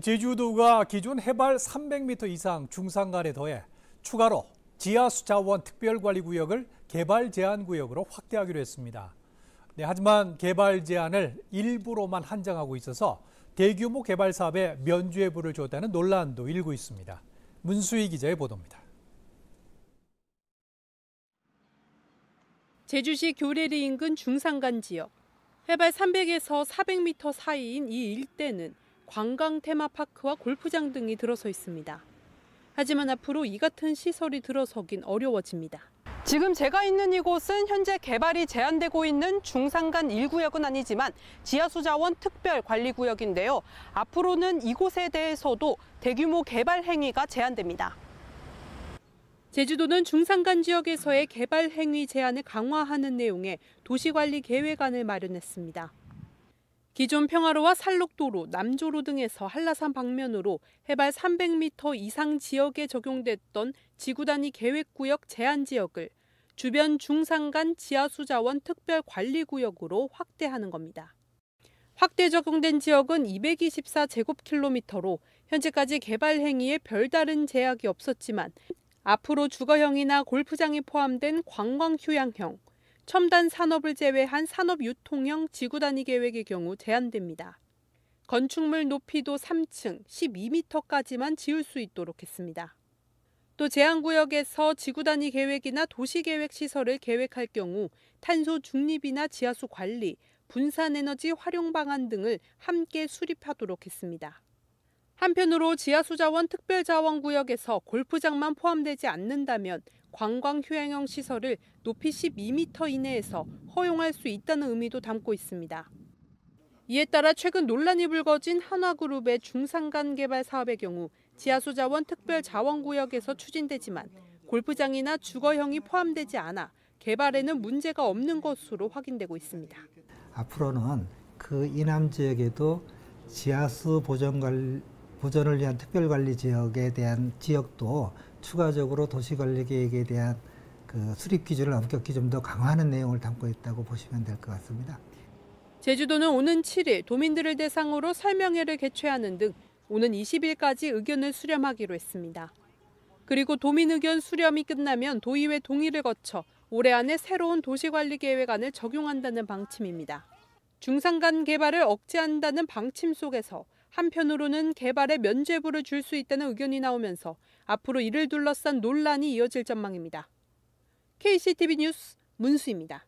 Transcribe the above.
제주도가 기존 해발 300m 이상 중상간에 더해 추가로 지하수자원 특별관리구역을 개발 제한 구역으로 확대하기로 했습니다. 네, 하지만 개발 제한을 일부로만 한정하고 있어서 대규모 개발 사업에 면죄 부를 줬다는 논란도 일고 있습니다. 문수희 기자의 보도입니다. 제주시 교래리 인근 중산간 지역 해발 300에서 400m 사이인 이 일대는 관광 테마파크와 골프장 등이 들어서 있습니다. 하지만 앞으로 이 같은 시설이 들어서긴 어려워집니다. 지금 제가 있는 이곳은 현재 개발이 제한되고 있는 중산간 1구역은 아니지만 지하수자원 특별관리구역인데요. 앞으로는 이곳에 대해서도 대규모 개발 행위가 제한됩니다. 제주도는 중산간 지역에서의 개발 행위 제한을 강화하는 내용의 도시관리 계획안을 마련했습니다. 기존 평화로와 산록도로, 남조로 등에서 한라산 방면으로 해발 300m 이상 지역에 적용됐던 지구단위 계획구역 제한 지역을 주변 중산간 지하수자원 특별관리구역으로 확대하는 겁니다. 확대 적용된 지역은 224제곱킬로미터로 현재까지 개발 행위에 별다른 제약이 없었지만 앞으로 주거형이나 골프장이 포함된 관광 휴양형, 첨단 산업을 제외한 산업 유통형 지구 단위 계획의 경우 제한됩니다. 건축물 높이도 3층 12m까지만 지을 수 있도록 했습니다. 또 제한구역에서 지구 단위 계획이나 도시 계획 시설을 계획할 경우 탄소 중립이나 지하수 관리, 분산 에너지 활용 방안 등을 함께 수립하도록 했습니다. 한편으로 지하수자원 특별자원구역에서 골프장만 포함되지 않는다면 관광 휴양형 시설을 높이 12m 이내에서 허용할 수 있다는 의미도 담고 있습니다. 이에 따라 최근 논란이 불거진 한화그룹의 중산간 개발 사업의 경우 지하수자원 특별자원구역에서 추진되지만 골프장이나 주거형이 포함되지 않아 개발에는 문제가 없는 것으로 확인되고 있습니다. 앞으로는 그 이남 지역에도 지하수 보전 관리 보존을 위한 특별관리 지역에 대한 지역도 추가적으로 도시관리계획에 대한 그 수립 기준을 엄격히 좀 더 강화하는 내용을 담고 있다고 보시면 될 것 같습니다. 제주도는 오는 7일 도민들을 대상으로 설명회를 개최하는 등 오는 20일까지 의견을 수렴하기로 했습니다. 그리고 도민 의견 수렴이 끝나면 도의회 동의를 거쳐 올해 안에 새로운 도시관리계획안을 적용한다는 방침입니다. 중산간 개발을 억제한다는 방침 속에서 한편으로는 개발에 면죄부를 줄 수 있다는 의견이 나오면서 앞으로 이를 둘러싼 논란이 이어질 전망입니다. KCTV 뉴스 문수입니다.